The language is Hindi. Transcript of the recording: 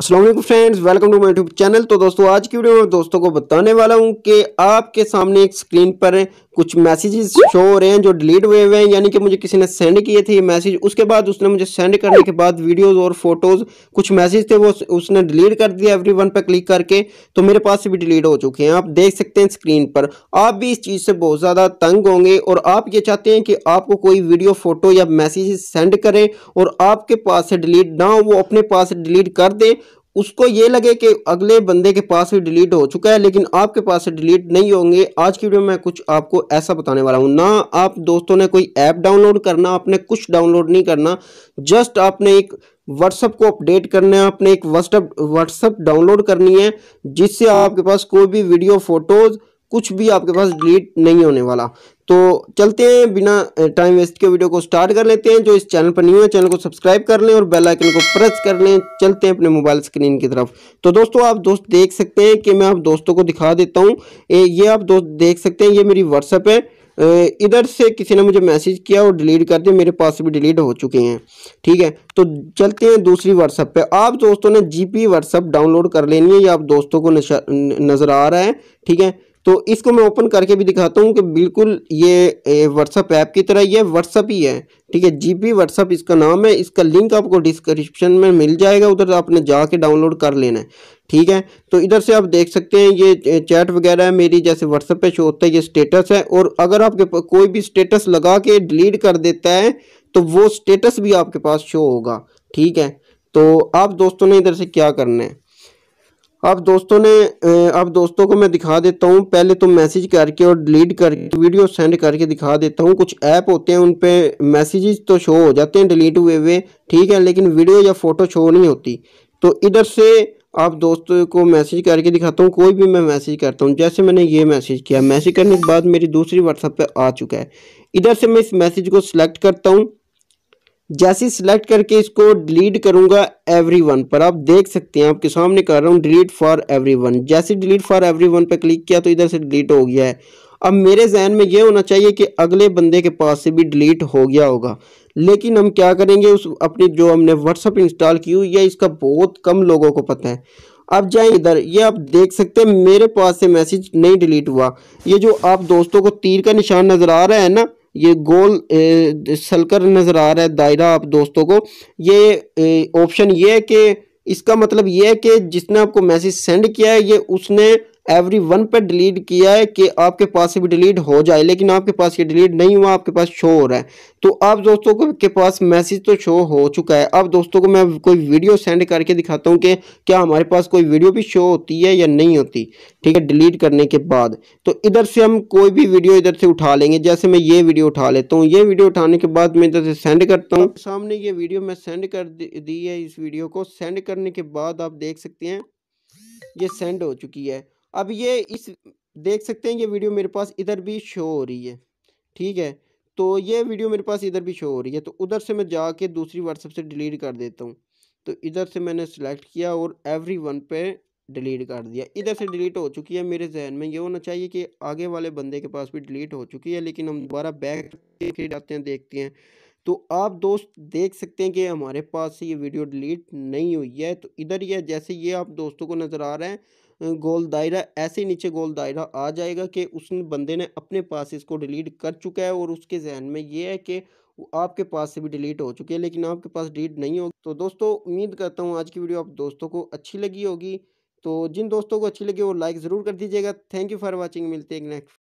Aslam friends welcome to my YouTube channel तो दोस्तों आज की वीडियो में दोस्तों को बताने वाला हूँ कि आपके सामने एक स्क्रीन पर कुछ मैसेजेस शो हो रहे हैं जो डिलीट हुए हुए हैं यानी कि मुझे किसी ने सेंड किए थे ये मैसेज उसके बाद उसने मुझे सेंड करने के बाद वीडियोस और फोटोज़ कुछ मैसेज थे वो उसने डिलीट कर दिया एवरी वन पर क्लिक करके तो मेरे पास से भी डिलीट हो चुके हैं आप देख सकते हैं स्क्रीन पर आप भी इस चीज़ से बहुत ज़्यादा तंग होंगे और आप ये चाहते हैं कि आपको कोई वीडियो फ़ोटो या मैसेज सेंड करें और आपके पास से डिलीट ना हो वो अपने पास से डिलीट कर दें उसको ये लगे कि अगले बंदे के पास भी डिलीट हो चुका है लेकिन आपके पास से डिलीट नहीं होंगे आज की वीडियो में कुछ आपको ऐसा बताने वाला हूँ ना आप दोस्तों ने कोई ऐप डाउनलोड करना आपने कुछ डाउनलोड नहीं करना जस्ट आपने एक व्हाट्सअप को अपडेट करना है आपने एक व्हाट्सअप व्हाट्सअप डाउनलोड करनी है जिससे आपके पास कोई भी वीडियो फोटोज़ कुछ भी आपके पास डिलीट नहीं होने वाला तो चलते हैं बिना टाइम वेस्ट के वीडियो को स्टार्ट कर लेते हैं जो इस चैनल पर न्यू है चैनल को सब्सक्राइब कर लें और बेल आइकन को प्रेस कर लें चलते हैं अपने मोबाइल स्क्रीन की तरफ तो दोस्तों आप दोस्त देख सकते हैं कि मैं आप दोस्तों को दिखा देता हूँ ये आप दोस्त देख सकते हैं ये मेरी व्हाट्सअप है इधर से किसी ने मुझे मैसेज किया और डिलीट कर दिया मेरे पास भी डिलीट हो चुके हैं ठीक है तो चलते हैं दूसरी व्हाट्सएप पे आप दोस्तों ने जीपी व्हाट्सएप डाउनलोड कर लेनी है ये आप दोस्तों को नजर आ रहा है ठीक है तो इसको मैं ओपन करके भी दिखाता हूँ कि बिल्कुल ये व्हाट्सअप ऐप की तरह ये व्हाट्सअप ही है ठीक है जी पी व्हाट्सअप इसका नाम है इसका लिंक आपको डिस्क्रिप्शन में मिल जाएगा उधर आपने जाके डाउनलोड कर लेना है ठीक है तो इधर से आप देख सकते हैं ये चैट वगैरह है मेरी जैसे व्हाट्सअप पे शो होता है ये स्टेटस है और अगर आपके कोई भी स्टेटस लगा के डिलीट कर देता है तो वो स्टेटस भी आपके पास शो होगा ठीक है तो आप दोस्तों ने इधर से क्या करना है अब दोस्तों ने अब दोस्तों को मैं दिखा देता हूँ पहले तो मैसेज करके और डिलीट करके वीडियो सेंड करके दिखा देता हूँ कुछ ऐप होते हैं उन पर मैसेजेस तो शो हो जाते हैं डिलीट हुए हुए ठीक है लेकिन वीडियो या फ़ोटो शो नहीं होती तो इधर से आप दोस्तों को मैसेज करके दिखाता हूँ कोई भी मैं मैसेज करता हूँ जैसे मैंने ये मैसेज किया मैसेज करने के बाद मेरी दूसरी व्हाट्सएप पर आ चुका है इधर से मैं इस मैसेज को सिलेक्ट करता हूँ जैसे सिलेक्ट करके इसको डिलीट करूंगा एवरीवन पर आप देख सकते हैं आपके सामने कर रहा हूँ डिलीट फॉर एवरीवन जैसे डिलीट फॉर एवरीवन पर क्लिक किया तो इधर से डिलीट हो गया है अब मेरे जहन में यह होना चाहिए कि अगले बंदे के पास से भी डिलीट हो गया होगा लेकिन हम क्या करेंगे उस अपनी जो हमने व्हाट्सअप इंस्टॉल की हुई है इसका बहुत कम लोगों को पता है अब जाएं इधर ये आप देख सकते हैं मेरे पास से मैसेज नहीं डिलीट हुआ ये जो आप दोस्तों को तीर का निशान नज़र आ रहा है ना ये गोल सलकर नज़र आ रहा है दायरा आप दोस्तों को ये ऑप्शन ये है कि इसका मतलब ये है कि जिसने आपको मैसेज सेंड किया है ये उसने एवरी वन पर डिलीट किया है कि आपके पास से भी डिलीट हो जाए लेकिन आपके पास ये डिलीट नहीं हुआ आपके पास शो हो रहा है तो आप दोस्तों को के पास मैसेज तो शो हो चुका है अब दोस्तों को मैं कोई वीडियो सेंड करके दिखाता हूँ कि क्या हमारे पास कोई वीडियो भी शो होती है या नहीं होती ठीक है डिलीट करने के बाद तो इधर से हम कोई भी वीडियो इधर से उठा लेंगे जैसे मैं ये वीडियो उठा लेता हूँ ये वीडियो उठाने के बाद मैं इधर से सेंड करता हूँ सामने ये वीडियो मैं सेंड कर दी है इस वीडियो को सेंड करने के बाद आप देख सकते हैं ये सेंड हो चुकी है अब ये इस देख सकते हैं ये वीडियो मेरे पास इधर भी शो हो रही है ठीक है तो ये वीडियो मेरे पास इधर भी शो हो रही है तो उधर से मैं जाके दूसरी व्हाट्सएप से डिलीट कर देता हूँ तो इधर से मैंने सेलेक्ट किया और एवरी वन पे डिलीट कर दिया इधर से डिलीट हो चुकी है मेरे जहन में ये होना चाहिए कि आगे वाले बंदे के पास भी डिलीट हो चुकी है लेकिन हम दोबारा बैक फिर जाते हैं देखते हैं तो आप दोस्त देख सकते हैं कि हमारे पास से ये वीडियो डिलीट नहीं हुई है तो इधर यह जैसे ये आप दोस्तों को नज़र आ रहे हैं गोल दायरा ऐसे नीचे गोल दायरा आ जाएगा कि उस बंदे ने अपने पास इसको डिलीट कर चुका है और उसके जहन में ये है कि आपके पास से भी डिलीट हो चुकी है लेकिन आपके पास डिलीट नहीं होगी तो दोस्तों उम्मीद करता हूँ आज की वीडियो आप दोस्तों को अच्छी लगी होगी तो जिन दोस्तों को अच्छी लगी वो लाइक ज़रूर कर दीजिएगा थैंक यू फॉर वॉचिंग मिलते हैं नेक्स्ट